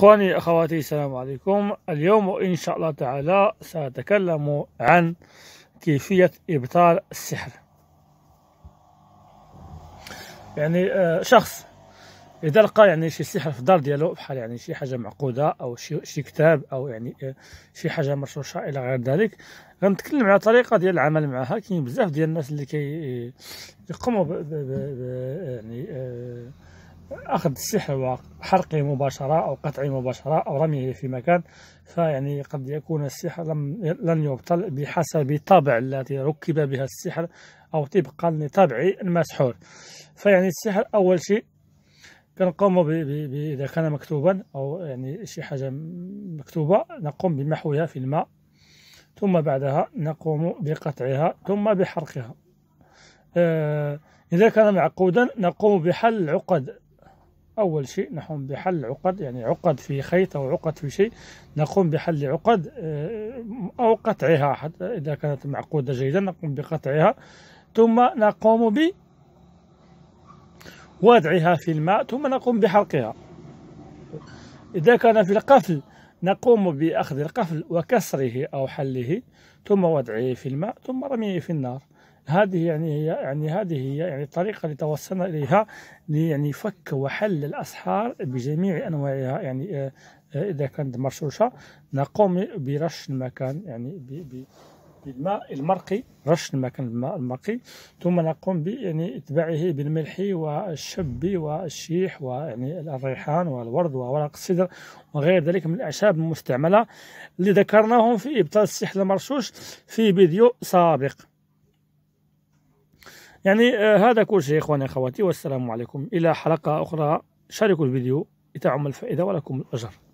إخواني أخواتي السلام عليكم اليوم إن شاء الله تعالى سأتكلم عن كيفية إبطال السحر يعني آه، شخص إذا لقى يعني شي سحر في الدار ديالو بحال يعني شي حاجة معقودة أو شي, شي كتاب أو يعني آه، شي حاجة مرشوشة إلى غير ذلك غنتكلم على طريقة ديال العمل معها كاين بزاف ديال الناس اللي كيقوموا كي آه، ب... يعني أخذ السحر وحرقه مباشرة أو قطعه مباشرة أو رميه في مكان فيعني قد يكون السحر لم لن يبطل بحسب الطابع التي ركب بها السحر أو طبقا لطابع المسحور فيعني السحر أول شيء كنقوم إذا كان مكتوبا أو يعني شي حاجة مكتوبة نقوم بمحوها في الماء ثم بعدها نقوم بقطعها ثم بحرقها آه، إذا كان معقودا نقوم بحل عقد أول شيء نقوم بحل عقد يعني عقد في خيط أو عقد في شيء نقوم بحل عقد آه، أو قطعها حتى إذا كانت معقودة جيدا نقوم بقطعها ثم نقوم بوضعها في الماء ثم نقوم بحرقها إذا كان في القفل نقوم بأخذ القفل وكسره أو حله ثم وضعه في الماء ثم رميه في النار هذه يعني هي يعني هذه هي يعني الطريقه اللي توصلنا اليها يعني فك وحل الاسحار بجميع انواعها يعني آه، آه، اذا كانت مرشوشه نقوم برش المكان يعني ب بالماء المرقي رش المكان الماء المرقي ثم نقوم ب يعني اتباعه بالملح والشب والشيح ويعني الريحان والورد وورق السدر وغير ذلك من الاعشاب المستعمله اللي ذكرناهم في ابطال السحر المرشوش في فيديو سابق يعني آه، هذا كل شيء إخواني أخواتي والسلام عليكم إلى حلقة أخرى شاركوا الفيديو لتعم الفائدة ولكم الأجر